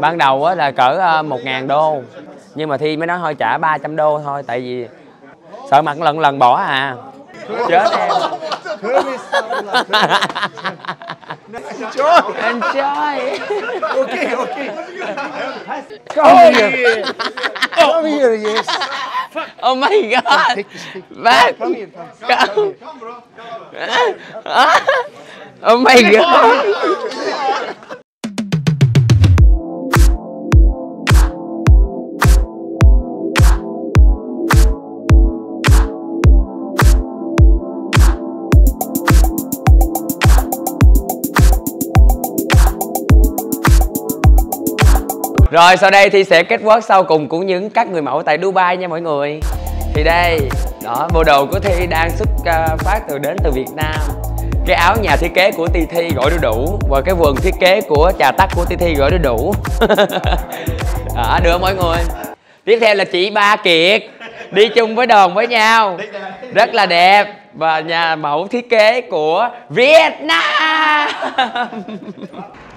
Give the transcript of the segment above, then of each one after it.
ban đầu là cỡ 1.000 ờ, đô nhưng mà thi mới nói thôi trả 300 đô thôi tại vì sợ mặt lần lần bỏ à chết em enjoy enjoy Ok Ok come here come here yes Oh my god! Back! Come oh my god! rồi sau đây thì sẽ kết quất sau cùng của những các người mẫu tại dubai nha mọi người thì đây đó bộ đồ của thi đang xuất ờ, phát từ đến từ việt nam cái áo nhà thiết kế của ti thi gọi đủ đủ và cái quần thiết kế của trà tắc của ti thi gọi đủ đủ đó được mọi người tiếp theo là chị ba kiệt đi chung với đồn với nhau rất là đẹp và nhà mẫu thiết kế của việt nam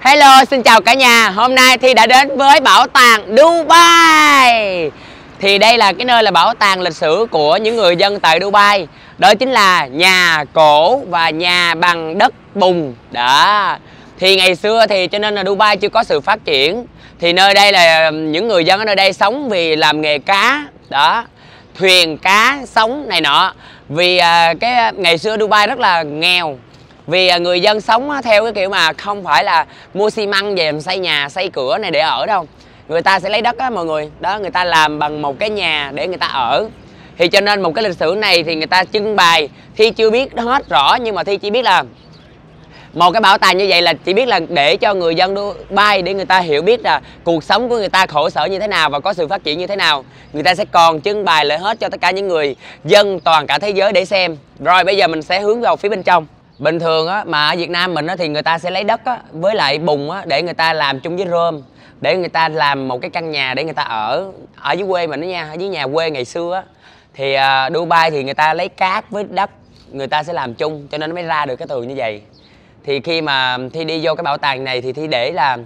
Hello, xin chào cả nhà. Hôm nay thì đã đến với bảo tàng Dubai. Thì đây là cái nơi là bảo tàng lịch sử của những người dân tại Dubai. Đó chính là nhà cổ và nhà bằng đất bùn. Đó. Thì ngày xưa thì cho nên là Dubai chưa có sự phát triển. Thì nơi đây là những người dân ở nơi đây sống vì làm nghề cá. Đó thuyền cá sống này nọ vì à, cái à, ngày xưa Dubai rất là nghèo vì à, người dân sống theo cái kiểu mà không phải là mua xi măng về làm xây nhà xây cửa này để ở đâu người ta sẽ lấy đất á mọi người đó người ta làm bằng một cái nhà để người ta ở thì cho nên một cái lịch sử này thì người ta trưng bày thi chưa biết hết rõ nhưng mà thi chỉ biết là một cái bảo tàng như vậy là chỉ biết là để cho người dân bay để người ta hiểu biết là cuộc sống của người ta khổ sở như thế nào và có sự phát triển như thế nào người ta sẽ còn trưng bày lại hết cho tất cả những người dân toàn cả thế giới để xem rồi bây giờ mình sẽ hướng vào phía bên trong bình thường á mà ở việt nam mình á thì người ta sẽ lấy đất á với lại bùn á để người ta làm chung với rơm để người ta làm một cái căn nhà để người ta ở ở dưới quê mình đó nha ở dưới nhà quê ngày xưa á thì à, dubai thì người ta lấy cát với đất người ta sẽ làm chung cho nên nó mới ra được cái tường như vậy thì khi mà thi đi vô cái bảo tàng này thì thi để là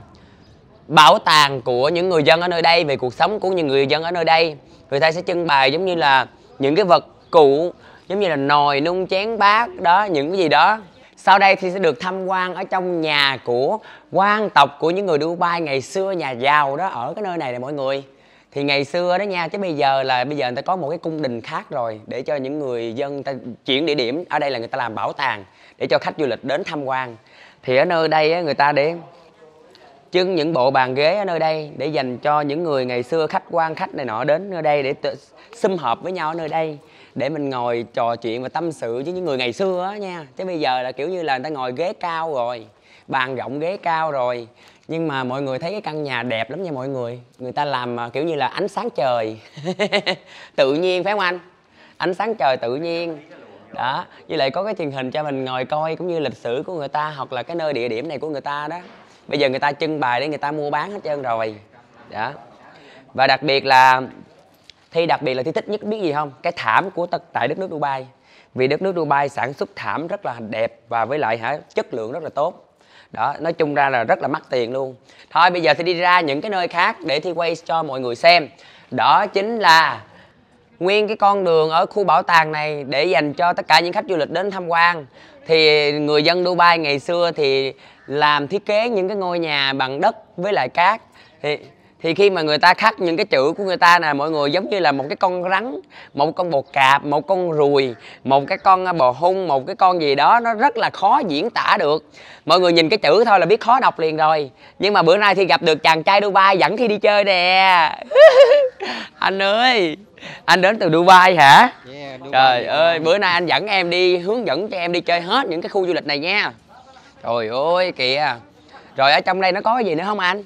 bảo tàng của những người dân ở nơi đây về cuộc sống của những người dân ở nơi đây người ta sẽ trưng bày giống như là những cái vật cụ giống như là nồi nung chén bát đó những cái gì đó sau đây thì sẽ được tham quan ở trong nhà của quan tộc của những người Dubai ngày xưa nhà giàu đó ở cái nơi này này mọi người thì ngày xưa đó nha chứ bây giờ là bây giờ người ta có một cái cung đình khác rồi để cho những người dân ta chuyển địa điểm ở đây là người ta làm bảo tàng để cho khách du lịch đến tham quan thì ở nơi đây người ta để trưng những bộ bàn ghế ở nơi đây để dành cho những người ngày xưa khách quan khách này nọ đến nơi đây để xâm hợp với nhau ở nơi đây để mình ngồi trò chuyện và tâm sự với những người ngày xưa á nha chứ bây giờ là kiểu như là người ta ngồi ghế cao rồi bàn rộng ghế cao rồi nhưng mà mọi người thấy cái căn nhà đẹp lắm nha mọi người người ta làm à, kiểu như là ánh sáng trời tự nhiên phải không anh ánh sáng trời tự nhiên đó với lại có cái truyền hình cho mình ngồi coi cũng như lịch sử của người ta hoặc là cái nơi địa điểm này của người ta đó bây giờ người ta trưng bày để người ta mua bán hết trơn rồi đó và đặc biệt là thi đặc biệt là thi thích nhất biết gì không cái thảm của tại đất nước dubai vì đất nước dubai sản xuất thảm rất là đẹp và với lại hả chất lượng rất là tốt đó nói chung ra là rất là mắc tiền luôn thôi bây giờ thì đi ra những cái nơi khác để thi quay cho mọi người xem đó chính là nguyên cái con đường ở khu bảo tàng này để dành cho tất cả những khách du lịch đến tham quan thì người dân Dubai ngày xưa thì làm thiết kế những cái ngôi nhà bằng đất với lại cát thì thì khi mà người ta khắc những cái chữ của người ta là mọi người giống như là một cái con rắn một con bột cạp một con ruồi một cái con à, bò hung một cái con gì đó nó rất là khó diễn tả được mọi người nhìn cái chữ thôi là biết khó đọc liền rồi nhưng mà bữa nay thì gặp được chàng trai dubai dẫn khi đi chơi nè anh ơi anh đến từ dubai hả yeah, dubai trời ơi bữa nay anh dẫn em đi hướng dẫn cho em đi chơi hết những cái khu du lịch này nha trời ơi kìa rồi ở trong đây nó có cái gì nữa không anh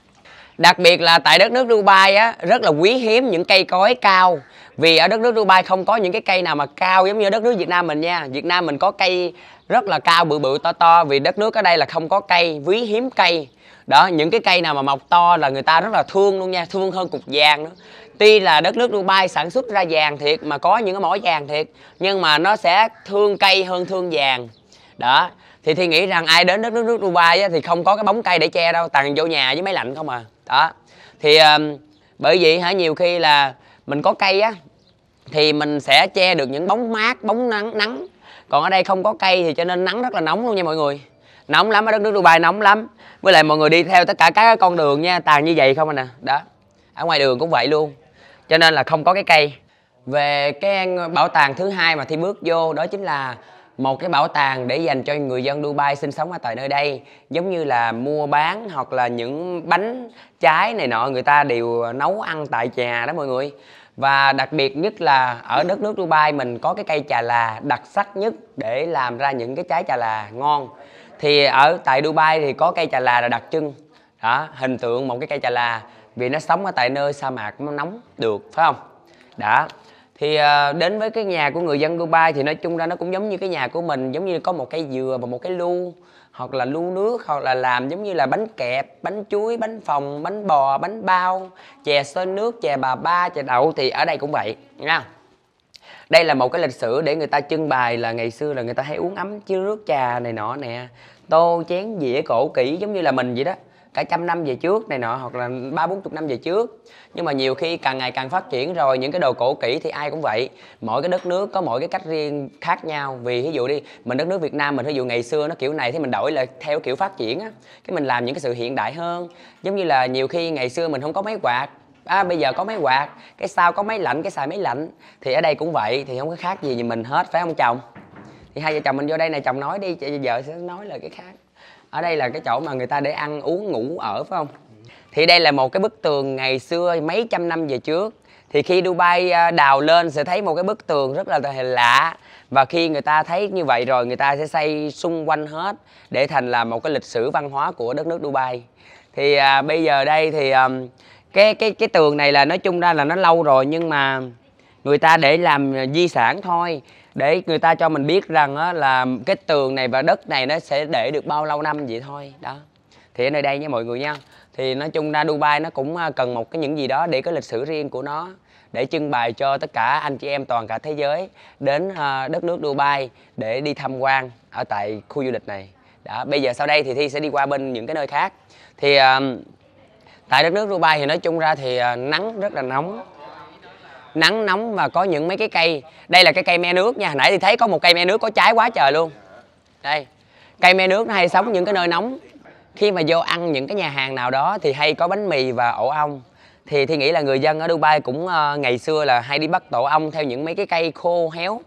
đặc biệt là tại đất nước dubai á rất là quý hiếm những cây cối cao vì ở đất nước dubai không có những cái cây nào mà cao giống như đất nước việt nam mình nha việt nam mình có cây rất là cao bự bự to to vì đất nước ở đây là không có cây quý hiếm cây đó những cái cây nào mà mọc to là người ta rất là thương luôn nha thương hơn cục vàng nữa tuy là đất nước Dubai sản xuất ra vàng thiệt mà có những cái mỏ vàng thiệt nhưng mà nó sẽ thương cây hơn thương vàng đó thì thi nghĩ rằng ai đến đất nước nước Dubai á, thì không có cái bóng cây để che đâu tặng vô nhà với máy lạnh không à đó thì um, bởi vậy hả nhiều khi là mình có cây á thì mình sẽ che được những bóng mát bóng nắng nắng còn ở đây không có cây thì cho nên nắng rất là nóng luôn nha mọi người nóng lắm ở đất nước Dubai nóng lắm với lại mọi người đi theo tất cả các con đường nha toàn như vậy không à nè đó ở ngoài đường cũng vậy luôn cho nên là không có cái cây về cái bảo tàng thứ hai mà thi bước vô đó chính là một cái bảo tàng để dành cho người dân Dubai sinh sống ở tại nơi đây giống như là mua bán hoặc là những bánh trái này nọ người ta đều nấu ăn tại nhà đó mọi người và đặc biệt nhất là ở đất nước Dubai mình có cái cây trà là đặc sắc nhất để làm ra những cái trái trà là ngon thì ở tại Dubai thì có cây trà là là đặc trưng đó hình tượng một cái cây trà là vì nó sống ở tại nơi sa mạc nó nóng được phải không đã thì à, đến với cái nhà của người dân Dubai thì nói chung ra nó cũng giống như cái nhà của mình giống như có một cái dừa và một cái lu hoặc là lu nước hoặc là làm giống như là bánh kẹp bánh chuối bánh phòng bánh bò bánh bao chè sơn nước chè bà ba chè đậu thì ở đây cũng vậy nha đây là một cái lịch sử để người ta trưng bày là ngày xưa là người ta hay uống ấm chứ nước trà này nọ nè tô chén dĩa cổ kỹ giống như là mình vậy đó cả trăm năm về trước này nọ hoặc là ba bốn chục năm về trước nhưng mà nhiều khi càng ngày càng phát triển rồi những cái đồ cổ kỹ thì ai cũng vậy mỗi cái đất nước có mỗi cái cách riêng khác nhau vì ví dụ đi mình đất nước việt nam mình ví dụ ngày xưa nó kiểu này thì mình đổi là theo kiểu phát triển á cái mình làm những cái sự hiện đại hơn giống như là nhiều khi ngày xưa mình không có máy quạt à, bây giờ có máy quạt cái sao có máy lạnh cái xài máy lạnh thì ở đây cũng vậy thì không có khác gì gì mình hết phải không chồng thì hai vợ chồng mình vô đây này chồng nói đi vợ sẽ nói lời cái khác ở đây là cái chỗ mà người ta để ăn uống ngủ ở phải không thì đây là một cái bức tường ngày xưa mấy trăm năm về trước thì khi Dubai à, đào lên sẽ thấy một cái bức tường rất là lạ và khi người ta thấy như vậy rồi người ta sẽ xây xung quanh hết để thành là một cái lịch sử văn hóa của đất nước Dubai thì à, bây giờ đây thì à, cái cái cái tường này là nói chung ra là nó lâu rồi nhưng mà người ta để làm di sản thôi để người ta cho mình biết rằng á, là cái tường này và đất này nó sẽ để được bao lâu năm vậy thôi đó thì ở nơi đây nha mọi người nha thì nói chung ra Dubai nó cũng à, cần một cái những gì đó để có lịch sử riêng của nó để trưng bày cho tất cả anh chị em toàn cả thế giới đến à, đất nước Dubai để đi tham quan ở tại khu du lịch này đó bây giờ sau đây thì Thi sẽ đi qua bên những cái nơi khác thì à, tại đất nước Dubai thì nói chung ra thì nắng rất là nóng nắng nóng và có những mấy cái cây đây là cái cây me nước nha hồi nãy thì thấy có một cây me nước có trái quá trời luôn đây cây me nước nó hay sống những cái nơi nóng khi mà vô ăn những cái nhà hàng nào đó thì hay có bánh mì và ổ ong thì thì nghĩ là người dân ở Dubai cũng uh, ngày xưa là hay đi bắt tổ ong theo những mấy cái cây khô héo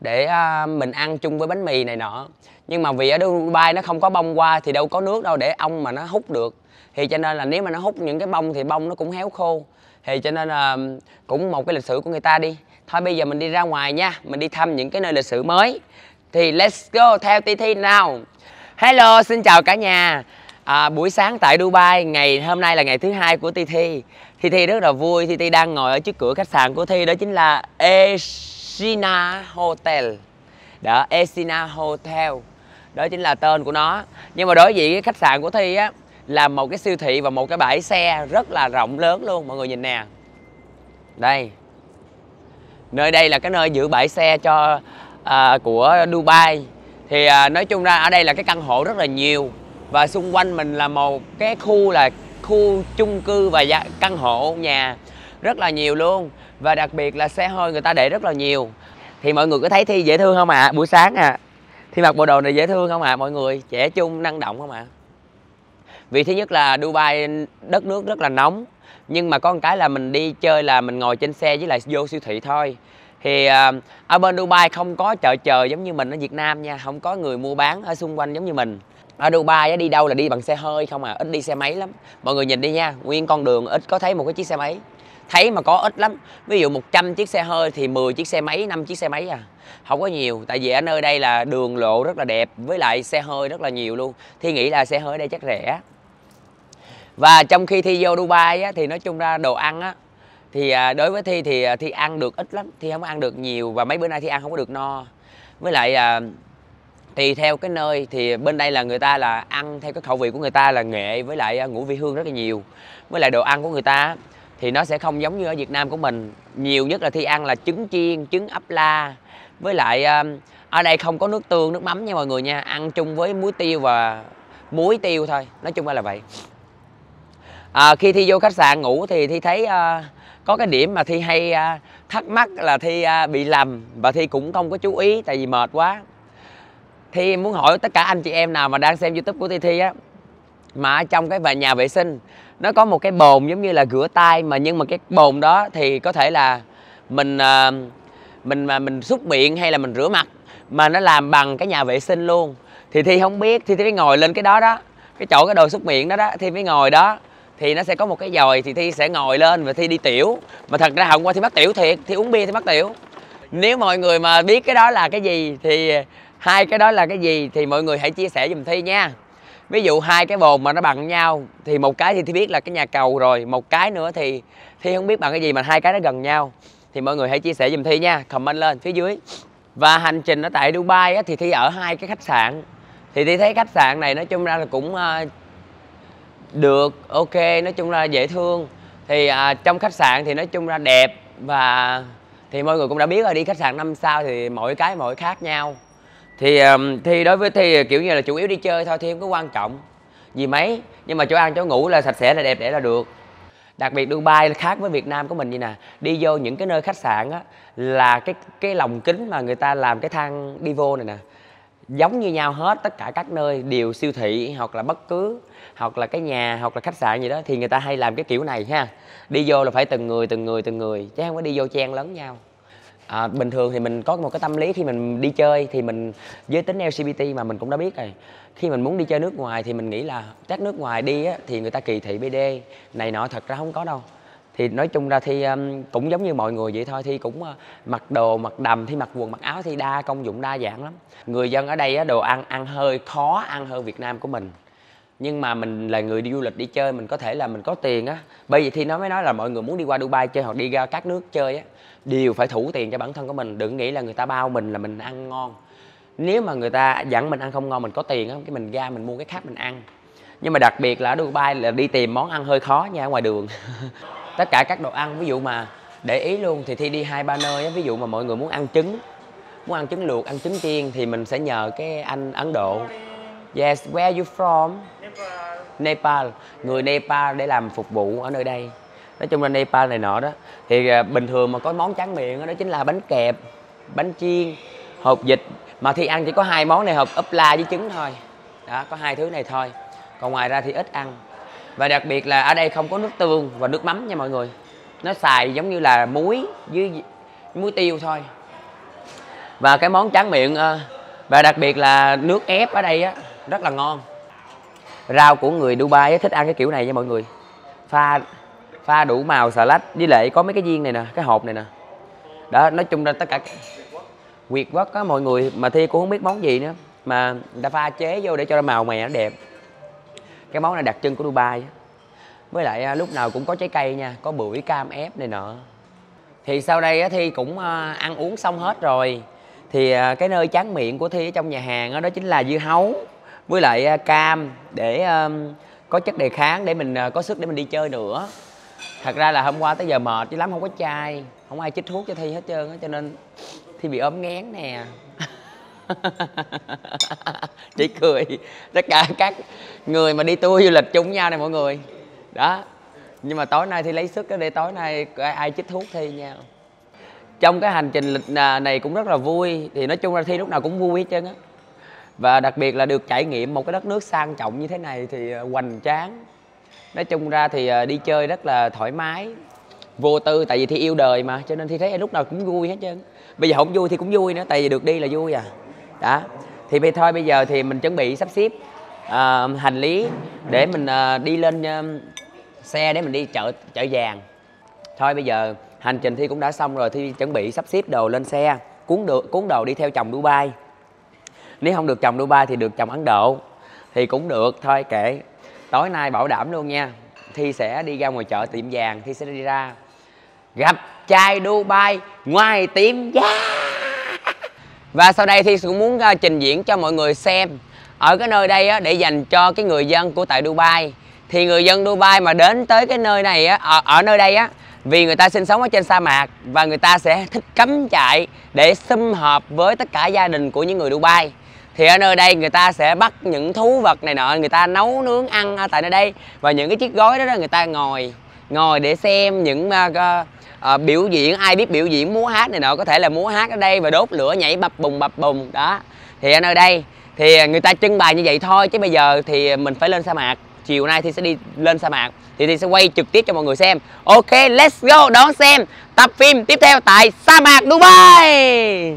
để uh, mình ăn chung với bánh mì này nọ nhưng mà vì ở Dubai nó không có bông qua thì đâu có nước đâu để ong mà nó hút được thì cho nên là nếu mà nó hút những cái bông thì bông nó cũng héo khô thì cho nên là cũng một cái lịch sử của người ta đi thôi bây giờ mình đi ra ngoài nha mình đi thăm những cái nơi lịch sử mới thì let's go theo TT nào. hello xin chào cả nhà à, buổi sáng tại Dubai ngày hôm nay là ngày thứ hai của TT TT rất là vui TT đang ngồi ở trước cửa khách sạn của Thi đó chính là Esina Hotel đó Esina Hotel đó chính là tên của nó nhưng mà đối diện với khách sạn của Thi á là một cái siêu thị và một cái bãi xe rất là rộng lớn luôn mọi người nhìn nè đây nơi đây là cái nơi giữ bãi xe cho à, của Dubai thì à, nói chung ra ở đây là cái căn hộ rất là nhiều và xung quanh mình là một cái khu là khu chung cư và dạ, căn hộ nhà rất là nhiều luôn và đặc biệt là xe hơi người ta để rất là nhiều thì mọi người có thấy thi dễ thương không ạ à? buổi sáng à thi mặc bộ đồ này dễ thương không ạ à? mọi người trẻ trung năng động không ạ à? vì thứ nhất là Dubai đất nước rất là nóng nhưng mà có một cái là mình đi chơi là mình ngồi trên xe với lại vô siêu thị thôi thì à, ở bên Dubai không có chợ chờ giống như mình ở Việt Nam nha không có người mua bán ở xung quanh giống như mình ở Dubai đi đâu là đi bằng xe hơi không à ít đi xe máy lắm mọi người nhìn đi nha nguyên con đường ít có thấy một cái chiếc xe máy thấy mà có ít lắm ví dụ 100 chiếc xe hơi thì 10 chiếc xe máy 5 chiếc xe máy à không có nhiều tại vì ở nơi đây là đường lộ rất là đẹp với lại xe hơi rất là nhiều luôn thì nghĩ là xe hơi ở đây chắc rẻ và trong khi thi vô Dubai á, thì nói chung ra đồ ăn á thì à, đối với thi thì à, thi ăn được ít lắm thi không ăn được nhiều và mấy bữa nay thi ăn không có được no với lại à, tùy theo cái nơi thì bên đây là người ta là ăn theo cái khẩu vị của người ta là nghệ với lại à, ngũ vị hương rất là nhiều với lại đồ ăn của người ta thì nó sẽ không giống như ở Việt Nam của mình nhiều nhất là thi ăn là trứng chiên trứng ấp la với lại ở đây không có nước tương nước mắm nha mọi người nha ăn chung với muối tiêu và muối tiêu thôi nói chung là, là vậy à, khi thi vô khách sạn ngủ thì thi thấy à, có cái điểm mà thi hay à, thắc mắc là thi à, bị lầm và thi cũng không có chú ý tại vì mệt quá thi muốn hỏi tất cả anh chị em nào mà đang xem youtube của thi thi á mà trong cái nhà vệ sinh nó có một cái bồn giống như là rửa tay mà nhưng mà cái bồn đó thì có thể là mình à, mình mà mình xúc miệng hay là mình rửa mặt mà nó làm bằng cái nhà vệ sinh luôn thì thi không biết thi thi mới ngồi lên cái đó đó cái chỗ cái đồ xúc miệng đó đó thi mới ngồi đó thì nó sẽ có một cái dòi thì thi sẽ ngồi lên và thi đi tiểu mà thật ra hôm qua thi mắc tiểu thiệt thi uống bia thi mắc tiểu nếu mọi người mà biết cái đó là cái gì thì hai cái đó là cái gì thì mọi người hãy chia sẻ giùm thi nha ví dụ hai cái bồn mà nó bằng nhau thì một cái thì thi biết là cái nhà cầu rồi một cái nữa thì thi không biết bằng cái gì mà hai cái nó gần nhau thì mọi người hãy chia sẻ giùm thi nha comment lên phía dưới và hành trình ở tại dubai thì thi ở hai cái khách sạn thì thi thấy khách sạn này nói chung ra là cũng ờ, được ok nói chung là dễ thương thì à, trong khách sạn thì nói chung là đẹp và thì mọi người cũng đã biết là đi khách sạn năm sao thì mỗi cái mỗi khác nhau thì à, thì đối với thi kiểu như là chủ yếu đi chơi thôi thì không có quan trọng gì mấy nhưng mà chỗ ăn chỗ ngủ là sạch sẽ là đẹp để là được đặc biệt Dubai khác với Việt Nam của mình như nè đi vô những cái nơi khách sạn á là cái cái lồng kính mà người ta làm cái thang đi vô này nè giống như nhau hết tất cả các nơi đều siêu thị hoặc là bất cứ hoặc là cái nhà hoặc là khách sạn gì đó thì người ta hay làm cái kiểu này ha đi vô là phải từng người từng người từng người chứ không có đi vô chen lớn nhau à, bình thường thì mình có một cái tâm lý khi mình đi chơi thì mình giới tính lgbt mà mình cũng đã biết rồi khi mình muốn đi chơi nước ngoài thì mình nghĩ là các nước ngoài đi á, thì người ta kỳ thị bd này nọ thật ra không có đâu thì nói chung ra thi um, cũng giống như mọi người vậy thôi thi cũng uh, mặc đồ mặc đầm thi mặc quần mặc áo thi đa công dụng đa dạng lắm người dân ở đây á, đồ ăn ăn hơi khó ăn hơn việt nam của mình nhưng mà mình là người đi du lịch đi chơi mình có thể là mình có tiền á bởi vì thi nó mới nói là mọi người muốn đi qua dubai chơi hoặc đi ra các nước chơi á đều phải thủ tiền cho bản thân của mình đừng nghĩ là người ta bao mình là mình ăn ngon nếu mà người ta dặn mình ăn không ngon mình có tiền á cái mình ra mình mua cái khác mình ăn nhưng mà đặc biệt là ở dubai là đi tìm món ăn hơi khó nha ngoài đường tất cả các đồ ăn ví dụ mà để ý luôn thì thi đi hai ba nơi ví dụ mà mọi người muốn ăn trứng muốn ăn trứng luộc ăn trứng chiên thì mình sẽ nhờ cái anh Ấn Độ yes where you from Nepal người Nepal để làm phục vụ ở nơi đây nói chung là Nepal này nọ đó thì à, bình thường mà có món tráng miệng đó, chính là bánh kẹp bánh chiên hộp dịch mà thi ăn chỉ có hai món này hộp ốp la với trứng thôi đó có hai thứ này thôi còn ngoài ra thì ít ăn và đặc biệt là ở đây không có nước tương và nước mắm nha mọi người nó xài giống như là muối với muối tiêu thôi và cái món tráng miệng ờ, và đặc biệt là nước ép ở đây á rất là ngon rau của người Dubai thích ăn cái kiểu này nha mọi người pha pha đủ màu xà lách với lại có mấy cái viên này nè cái hộp này nè đó nói chung ra tất cả quyệt quất á mọi người mà thi cũng không biết món gì nữa mà người ta pha chế vô để cho ra màu mè nó đẹp cái món này đặc trưng của Dubai với lại à, lúc nào cũng có trái cây nha có bưởi cam ép này nọ thì sau đây Thi cũng à, ăn uống xong hết rồi thì à, cái nơi chán miệng của Thi ở trong nhà hàng đó, chính là dưa hấu với lại cam để có chất đề kháng để mình có sức để mình đi chơi nữa thật ra là hôm qua tới giờ mệt chứ lắm không có chai không ai chích thuốc cho Thi hết trơn á cho nên Thi bị ốm ngén nè chỉ cười tất cả các người mà đi tour du lịch chung nhau này mọi người đó nhưng mà tối nay thì lấy sức để tối nay ai chích thuốc thi nha trong cái hành trình lịch à, này cũng rất là vui thì nói chung là thi lúc nào cũng vui hết trơn á và đặc biệt là được trải nghiệm một cái đất nước sang trọng như thế này thì à, hoành tráng nói chung ra thì à, đi chơi rất là thoải mái vô tư tại vì thi yêu đời mà cho nên thi thấy lúc nào cũng vui hết trơn bây giờ không vui thì cũng vui nữa tại vì được đi là vui à đó thì vậy thôi bây giờ thì mình chuẩn bị sắp xếp uh, hành lý để mình uh, đi lên uh, xe để mình đi chợ chợ vàng thôi bây giờ hành trình thi cũng đã xong rồi thi chuẩn bị sắp xếp đồ lên xe cuốn được cuốn đồ đi theo chồng dubai nếu không được chồng dubai thì được chồng ấn độ thì cũng được thôi kệ tối nay bảo đảm luôn nha thi sẽ đi ra ngoài chợ tiệm vàng thi sẽ đi ra gặp trai dubai ngoài tiệm vàng và sau đây thì cũng muốn à, trình diễn cho mọi người xem ở cái nơi đây á, để dành cho cái người dân của tại Dubai thì người dân Dubai mà đến tới cái nơi này á, ở, ở nơi đây á vì người ta sinh sống ở trên sa mạc và người ta sẽ thích cắm trại để xâm hợp với tất cả gia đình của những người Dubai thì ở nơi đây người ta sẽ bắt những thú vật này nọ người ta nấu nướng ăn ở tại nơi đây và những cái chiếc gói đó, đó người ta ngồi ngồi để xem những uh, uh, biểu diễn ai biết biểu diễn múa hát này nọ có thể là múa hát ở đây và đốt lửa nhảy bập bùng bập bùng đó thì anh ở đây thì người ta trưng bày như vậy thôi chứ bây giờ thì mình phải lên sa mạc chiều nay thì sẽ đi lên sa mạc thì thì sẽ quay trực tiếp cho mọi người xem ok let's go đón xem tập phim tiếp theo tại sa mạc dubai